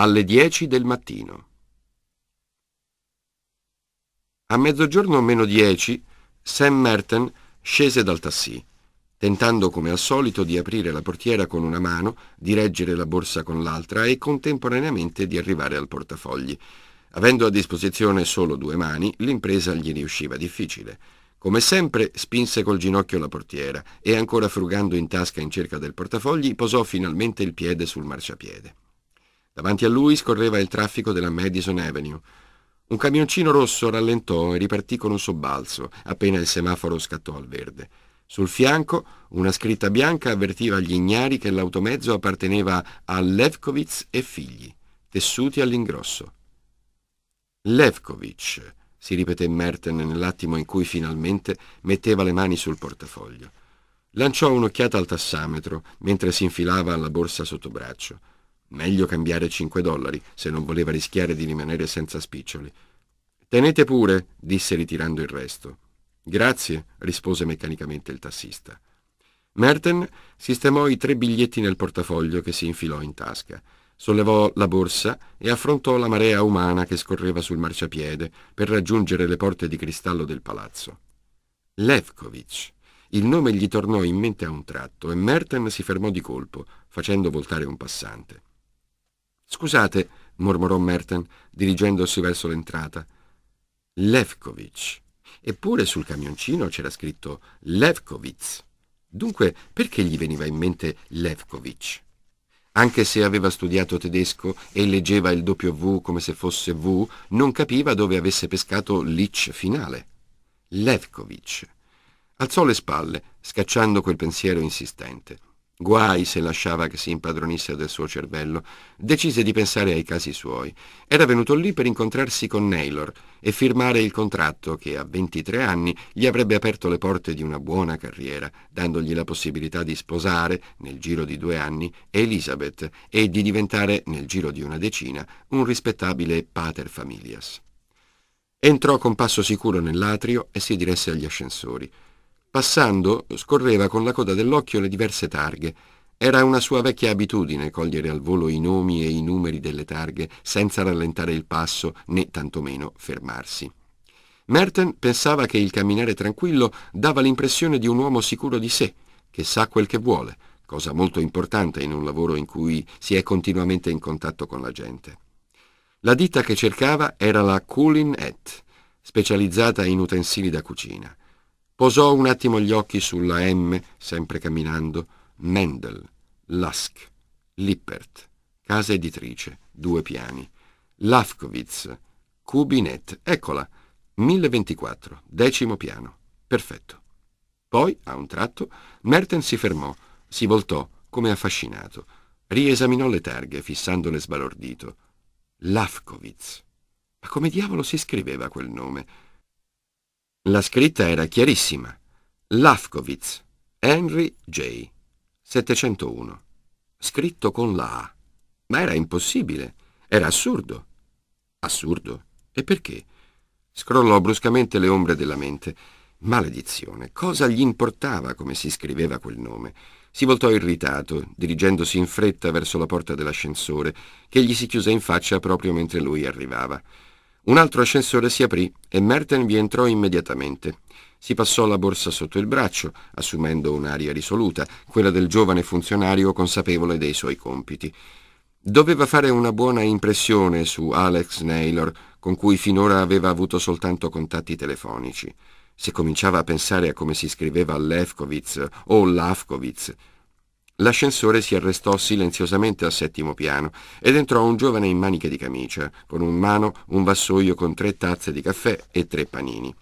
alle 10 del mattino. A mezzogiorno meno 10, Sam Merton scese dal tassì, tentando come al solito di aprire la portiera con una mano, di reggere la borsa con l'altra e contemporaneamente di arrivare al portafogli. Avendo a disposizione solo due mani, l'impresa gli riusciva difficile. Come sempre spinse col ginocchio la portiera e ancora frugando in tasca in cerca del portafogli posò finalmente il piede sul marciapiede. Davanti a lui scorreva il traffico della Madison Avenue. Un camioncino rosso rallentò e ripartì con un sobbalzo, appena il semaforo scattò al verde. Sul fianco una scritta bianca avvertiva agli ignari che l'automezzo apparteneva a Levkovitz e figli, tessuti all'ingrosso. Levkovic, si ripeté Merten nell'attimo in cui finalmente metteva le mani sul portafoglio. Lanciò un'occhiata al tassametro mentre si infilava alla borsa sotto braccio. Meglio cambiare 5 dollari, se non voleva rischiare di rimanere senza spiccioli. Tenete pure, disse ritirando il resto. Grazie, rispose meccanicamente il tassista. Merten sistemò i tre biglietti nel portafoglio che si infilò in tasca, sollevò la borsa e affrontò la marea umana che scorreva sul marciapiede per raggiungere le porte di cristallo del palazzo. Levkovic. Il nome gli tornò in mente a un tratto e Merten si fermò di colpo, facendo voltare un passante. Scusate, mormorò Merten, dirigendosi verso l'entrata. Levkovic. Eppure sul camioncino c'era scritto Levkovitz. Dunque, perché gli veniva in mente Levkovic? Anche se aveva studiato tedesco e leggeva il W come se fosse V, non capiva dove avesse pescato l'itch finale. Levkovic. Alzò le spalle, scacciando quel pensiero insistente. Guai se lasciava che si impadronisse del suo cervello. Decise di pensare ai casi suoi. Era venuto lì per incontrarsi con Naylor e firmare il contratto che a 23 anni gli avrebbe aperto le porte di una buona carriera, dandogli la possibilità di sposare, nel giro di due anni, Elizabeth e di diventare, nel giro di una decina, un rispettabile pater familias. Entrò con passo sicuro nell'atrio e si diresse agli ascensori. Passando, scorreva con la coda dell'occhio le diverse targhe. Era una sua vecchia abitudine cogliere al volo i nomi e i numeri delle targhe senza rallentare il passo né tantomeno fermarsi. Merten pensava che il camminare tranquillo dava l'impressione di un uomo sicuro di sé, che sa quel che vuole, cosa molto importante in un lavoro in cui si è continuamente in contatto con la gente. La ditta che cercava era la Coolin Et, specializzata in utensili da cucina. Posò un attimo gli occhi sulla M, sempre camminando, Mendel, Lask, Lippert, casa editrice, due piani, Lafkowitz, Kubinet, eccola, 1024, decimo piano, perfetto. Poi, a un tratto, Merten si fermò, si voltò, come affascinato, riesaminò le targhe, fissandole sbalordito. Lafkowitz. Ma come diavolo si scriveva quel nome? La scritta era chiarissima. Lafkowitz, Henry J. 701. Scritto con la A. Ma era impossibile. Era assurdo. Assurdo? E perché? Scrollò bruscamente le ombre della mente. Maledizione, cosa gli importava come si scriveva quel nome? Si voltò irritato, dirigendosi in fretta verso la porta dell'ascensore, che gli si chiuse in faccia proprio mentre lui arrivava. Un altro ascensore si aprì e Merten vi entrò immediatamente. Si passò la borsa sotto il braccio, assumendo un'aria risoluta, quella del giovane funzionario consapevole dei suoi compiti. Doveva fare una buona impressione su Alex Naylor, con cui finora aveva avuto soltanto contatti telefonici. Se cominciava a pensare a come si scriveva Lefkowitz o Lafkovitz, L'ascensore si arrestò silenziosamente al settimo piano ed entrò un giovane in maniche di camicia, con in mano un vassoio con tre tazze di caffè e tre panini.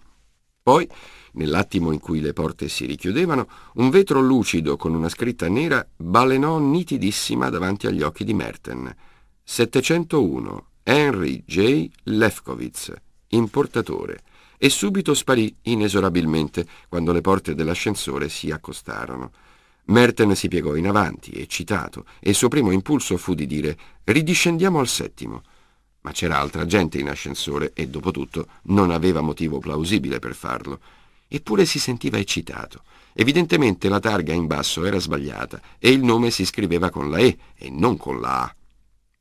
Poi, nell'attimo in cui le porte si richiudevano, un vetro lucido con una scritta nera balenò nitidissima davanti agli occhi di Merten. 701 Henry J. Lefkowitz, importatore, e subito sparì inesorabilmente quando le porte dell'ascensore si accostarono. Merten si piegò in avanti, eccitato, e il suo primo impulso fu di dire «Ridiscendiamo al settimo». Ma c'era altra gente in ascensore e, dopo tutto, non aveva motivo plausibile per farlo. Eppure si sentiva eccitato. Evidentemente la targa in basso era sbagliata e il nome si scriveva con la E e non con la A.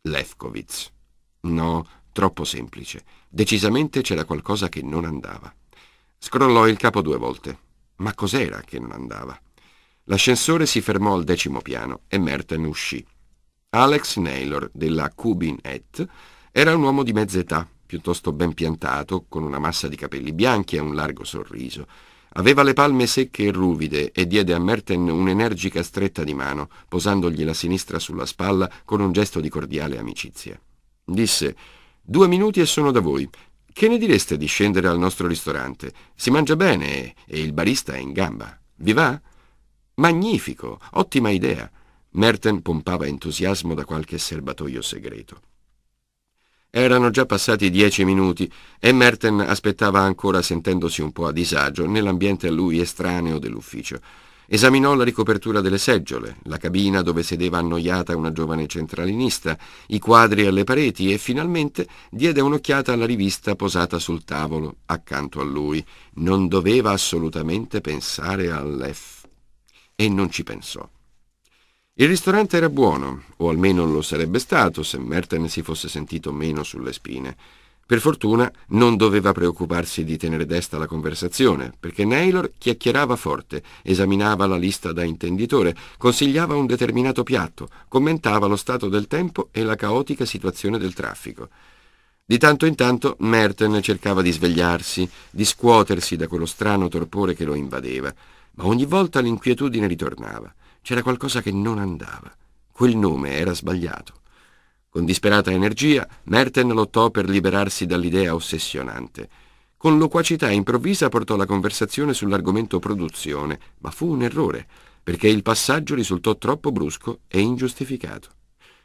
Lefkowitz. No, troppo semplice. Decisamente c'era qualcosa che non andava. Scrollò il capo due volte. Ma cos'era che non andava? L'ascensore si fermò al decimo piano e Merten uscì. Alex Naylor, della Cubin Et, era un uomo di mezza età, piuttosto ben piantato, con una massa di capelli bianchi e un largo sorriso. Aveva le palme secche e ruvide e diede a Merten un'energica stretta di mano, posandogli la sinistra sulla spalla con un gesto di cordiale amicizia. Disse, due minuti e sono da voi. Che ne direste di scendere al nostro ristorante? Si mangia bene e, e il barista è in gamba. Vi va? Magnifico, ottima idea. Merten pompava entusiasmo da qualche serbatoio segreto. Erano già passati dieci minuti e Merten aspettava ancora sentendosi un po' a disagio nell'ambiente a lui estraneo dell'ufficio. Esaminò la ricopertura delle seggiole, la cabina dove sedeva annoiata una giovane centralinista, i quadri alle pareti e finalmente diede un'occhiata alla rivista posata sul tavolo accanto a lui. Non doveva assolutamente pensare all'F e non ci pensò. Il ristorante era buono, o almeno lo sarebbe stato se Merten si fosse sentito meno sulle spine. Per fortuna non doveva preoccuparsi di tenere desta la conversazione, perché Naylor chiacchierava forte, esaminava la lista da intenditore, consigliava un determinato piatto, commentava lo stato del tempo e la caotica situazione del traffico. Di tanto in tanto Merten cercava di svegliarsi, di scuotersi da quello strano torpore che lo invadeva. Ma ogni volta l'inquietudine ritornava. C'era qualcosa che non andava. Quel nome era sbagliato. Con disperata energia, Merten lottò per liberarsi dall'idea ossessionante. Con loquacità improvvisa portò la conversazione sull'argomento produzione, ma fu un errore, perché il passaggio risultò troppo brusco e ingiustificato.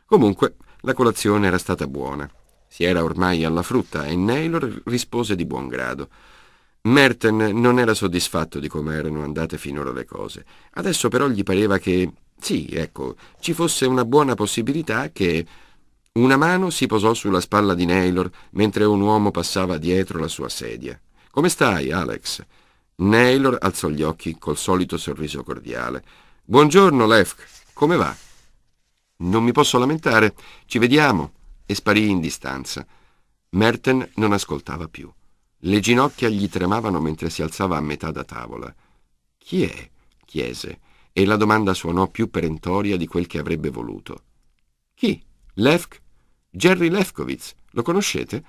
Comunque, la colazione era stata buona. Si era ormai alla frutta e Naylor rispose di buon grado. Merten non era soddisfatto di come erano andate finora le cose. Adesso però gli pareva che, sì, ecco, ci fosse una buona possibilità che... Una mano si posò sulla spalla di Naylor mentre un uomo passava dietro la sua sedia. Come stai, Alex? Naylor alzò gli occhi col solito sorriso cordiale. Buongiorno, Lefk. Come va? Non mi posso lamentare. Ci vediamo. E sparì in distanza. Merten non ascoltava più. Le ginocchia gli tremavano mentre si alzava a metà da tavola. Chi è? chiese, e la domanda suonò più perentoria di quel che avrebbe voluto. Chi? Lefk? Jerry Lefkowitz. Lo conoscete?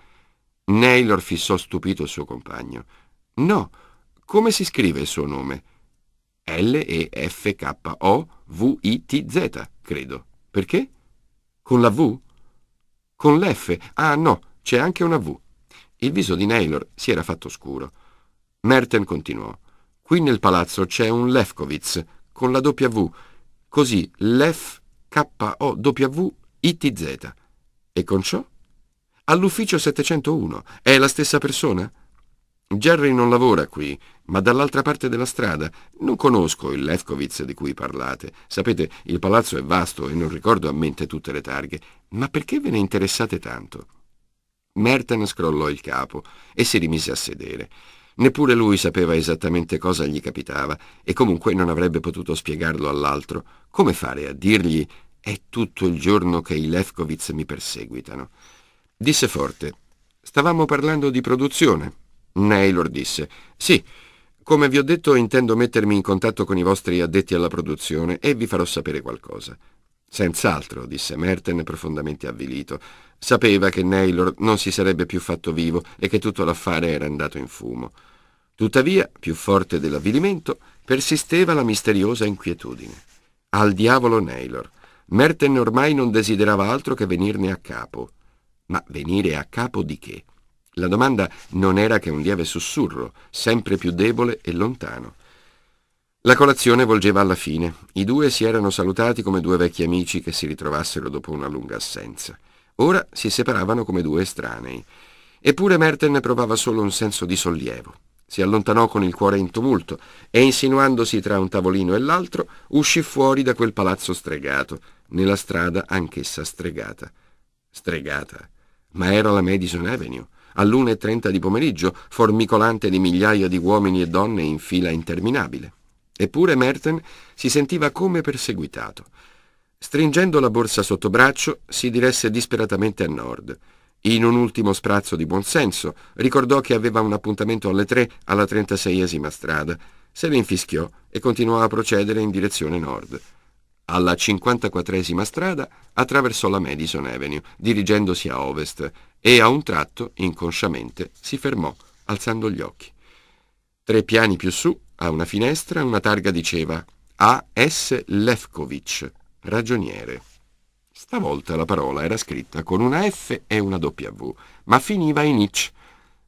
Naylor fissò stupito il suo compagno. No, come si scrive il suo nome? L-E-F-K-O-V-I-T-Z, credo. Perché? Con la V? Con l'F. Ah no, c'è anche una V. Il viso di Naylor si era fatto scuro. Merten continuò. Qui nel palazzo c'è un Lefkowitz con la W, così Lef K O W I T Z. E con ciò? All'ufficio 701. È la stessa persona? Jerry non lavora qui, ma dall'altra parte della strada. Non conosco il Lefkowitz di cui parlate. Sapete, il palazzo è vasto e non ricordo a mente tutte le targhe. Ma perché ve ne interessate tanto? Merten scrollò il capo e si rimise a sedere. Neppure lui sapeva esattamente cosa gli capitava e comunque non avrebbe potuto spiegarlo all'altro. Come fare a dirgli è tutto il giorno che i Lefkowitz mi perseguitano? Disse forte. Stavamo parlando di produzione. Naylor disse. Sì, come vi ho detto intendo mettermi in contatto con i vostri addetti alla produzione e vi farò sapere qualcosa. Senz'altro, disse Merten profondamente avvilito. Sapeva che Naylor non si sarebbe più fatto vivo e che tutto l'affare era andato in fumo. Tuttavia, più forte dell'avvilimento, persisteva la misteriosa inquietudine. Al diavolo Naylor. Merten ormai non desiderava altro che venirne a capo. Ma venire a capo di che? La domanda non era che un lieve sussurro, sempre più debole e lontano. La colazione volgeva alla fine. I due si erano salutati come due vecchi amici che si ritrovassero dopo una lunga assenza. Ora si separavano come due estranei. Eppure Merten provava solo un senso di sollievo. Si allontanò con il cuore in tumulto e, insinuandosi tra un tavolino e l'altro, uscì fuori da quel palazzo stregato, nella strada anch'essa stregata. Stregata. Ma era la Madison Avenue all'1.30 di pomeriggio, formicolante di migliaia di uomini e donne in fila interminabile. Eppure Merten si sentiva come perseguitato. Stringendo la borsa sotto braccio, si diresse disperatamente a nord. In un ultimo sprazzo di buonsenso, ricordò che aveva un appuntamento alle tre alla 36esima strada. Se ne infischiò e continuò a procedere in direzione nord. Alla 54esima strada attraversò la Madison Avenue, dirigendosi a ovest, e a un tratto, inconsciamente, si fermò, alzando gli occhi. Tre piani più su a una finestra una targa diceva A.S. Lefkovic, ragioniere. Stavolta la parola era scritta con una F e una W, ma finiva in Itch.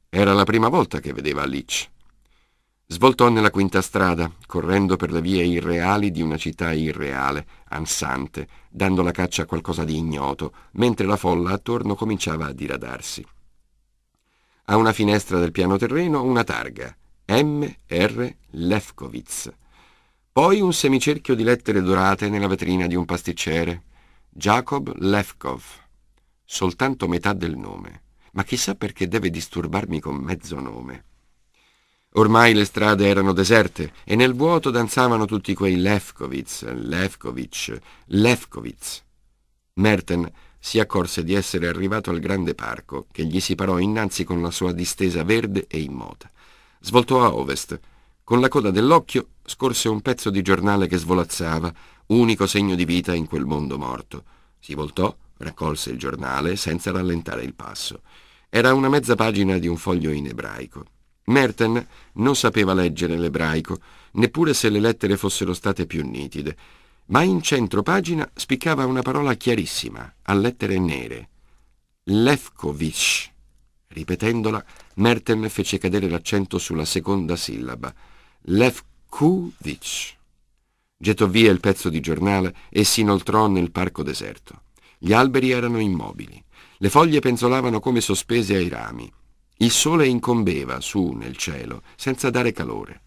Era la prima volta che vedeva l'Itch. Svoltò nella quinta strada, correndo per le vie irreali di una città irreale, ansante, dando la caccia a qualcosa di ignoto, mentre la folla attorno cominciava a diradarsi. A una finestra del piano terreno una targa. M. R. Lefkowitz. Poi un semicerchio di lettere dorate nella vetrina di un pasticcere. Jacob Lefkov. Soltanto metà del nome. Ma chissà perché deve disturbarmi con mezzo nome. Ormai le strade erano deserte e nel vuoto danzavano tutti quei Lefkowitz, Lefkovic, Lefkowitz. Merten si accorse di essere arrivato al grande parco che gli si parò innanzi con la sua distesa verde e immota svoltò a ovest. Con la coda dell'occhio scorse un pezzo di giornale che svolazzava, unico segno di vita in quel mondo morto. Si voltò, raccolse il giornale senza rallentare il passo. Era una mezza pagina di un foglio in ebraico. Merten non sapeva leggere l'ebraico, neppure se le lettere fossero state più nitide, ma in centro pagina spiccava una parola chiarissima, a lettere nere. Lefkovich. Ripetendola, Merten fece cadere l'accento sulla seconda sillaba. Lefkuvich. Gettò via il pezzo di giornale e si inoltrò nel parco deserto. Gli alberi erano immobili. Le foglie penzolavano come sospese ai rami. Il sole incombeva su nel cielo, senza dare calore.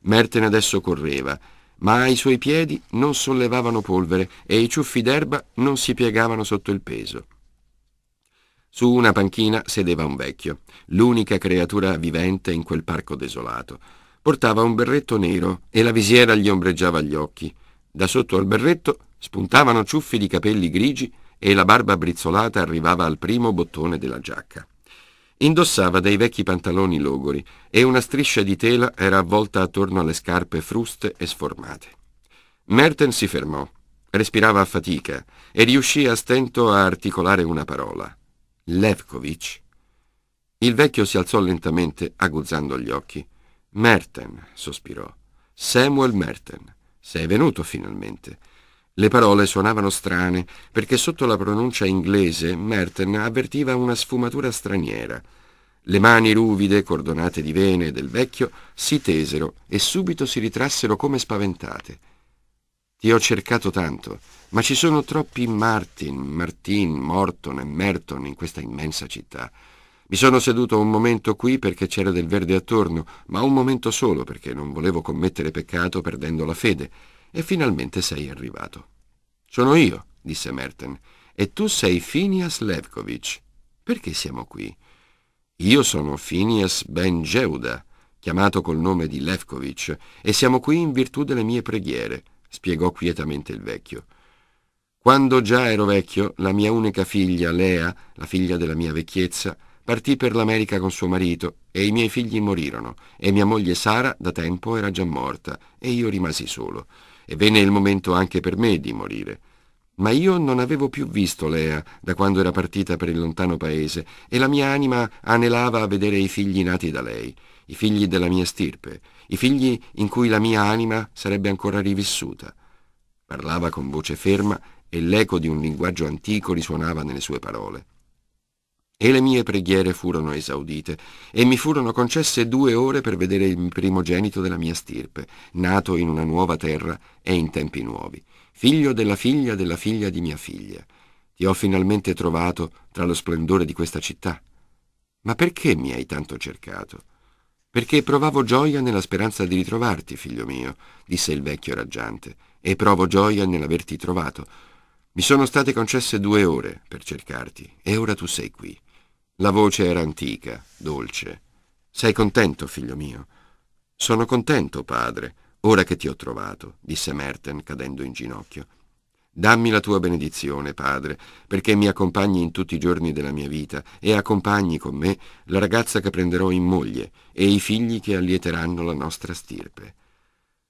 Merten adesso correva, ma i suoi piedi non sollevavano polvere e i ciuffi d'erba non si piegavano sotto il peso. Su una panchina sedeva un vecchio, l'unica creatura vivente in quel parco desolato. Portava un berretto nero e la visiera gli ombreggiava gli occhi. Da sotto al berretto spuntavano ciuffi di capelli grigi e la barba brizzolata arrivava al primo bottone della giacca. Indossava dei vecchi pantaloni logori e una striscia di tela era avvolta attorno alle scarpe fruste e sformate. Merten si fermò, respirava a fatica e riuscì a stento a articolare una parola. Levkovic? Il vecchio si alzò lentamente, aguzzando gli occhi. Merten, sospirò. Samuel Merten, sei venuto finalmente. Le parole suonavano strane, perché sotto la pronuncia inglese Merten avvertiva una sfumatura straniera. Le mani ruvide, cordonate di vene del vecchio, si tesero e subito si ritrassero come spaventate. Io ho cercato tanto, ma ci sono troppi Martin, Martin, Morton e Merton in questa immensa città. Mi sono seduto un momento qui perché c'era del verde attorno, ma un momento solo perché non volevo commettere peccato perdendo la fede. E finalmente sei arrivato. Sono io, disse Merton, e tu sei Phineas Levkovich. Perché siamo qui? Io sono Phineas Ben Geuda, chiamato col nome di Levkovich, e siamo qui in virtù delle mie preghiere spiegò quietamente il vecchio. Quando già ero vecchio, la mia unica figlia, Lea, la figlia della mia vecchiezza, partì per l'America con suo marito e i miei figli morirono e mia moglie Sara da tempo era già morta e io rimasi solo. E venne il momento anche per me di morire. Ma io non avevo più visto Lea da quando era partita per il lontano paese e la mia anima anelava a vedere i figli nati da lei, i figli della mia stirpe, i figli in cui la mia anima sarebbe ancora rivissuta. Parlava con voce ferma e l'eco di un linguaggio antico risuonava nelle sue parole. E le mie preghiere furono esaudite, e mi furono concesse due ore per vedere il primogenito della mia stirpe, nato in una nuova terra e in tempi nuovi, figlio della figlia della figlia di mia figlia. Ti ho finalmente trovato tra lo splendore di questa città. Ma perché mi hai tanto cercato? Perché provavo gioia nella speranza di ritrovarti, figlio mio, disse il vecchio raggiante, e provo gioia nell'averti trovato. Mi sono state concesse due ore per cercarti, e ora tu sei qui. La voce era antica, dolce. Sei contento, figlio mio? Sono contento, padre, ora che ti ho trovato, disse Merten cadendo in ginocchio. Dammi la tua benedizione, Padre, perché mi accompagni in tutti i giorni della mia vita e accompagni con me la ragazza che prenderò in moglie e i figli che allieteranno la nostra stirpe.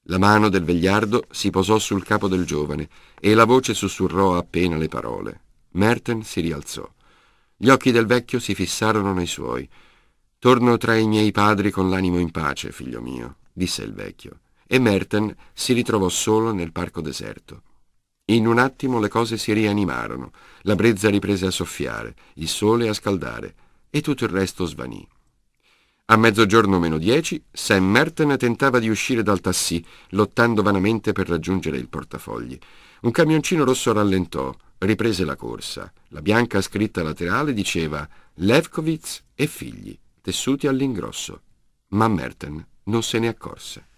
La mano del vegliardo si posò sul capo del giovane e la voce sussurrò appena le parole. Merten si rialzò. Gli occhi del vecchio si fissarono nei suoi. Torno tra i miei padri con l'animo in pace, figlio mio, disse il vecchio. E Merten si ritrovò solo nel parco deserto. In un attimo le cose si rianimarono, la brezza riprese a soffiare, il sole a scaldare e tutto il resto svanì. A mezzogiorno meno dieci, Sam Merton tentava di uscire dal tassì, lottando vanamente per raggiungere il portafogli. Un camioncino rosso rallentò, riprese la corsa. La bianca scritta laterale diceva Levkovitz e figli, tessuti all'ingrosso. Ma Merton non se ne accorse.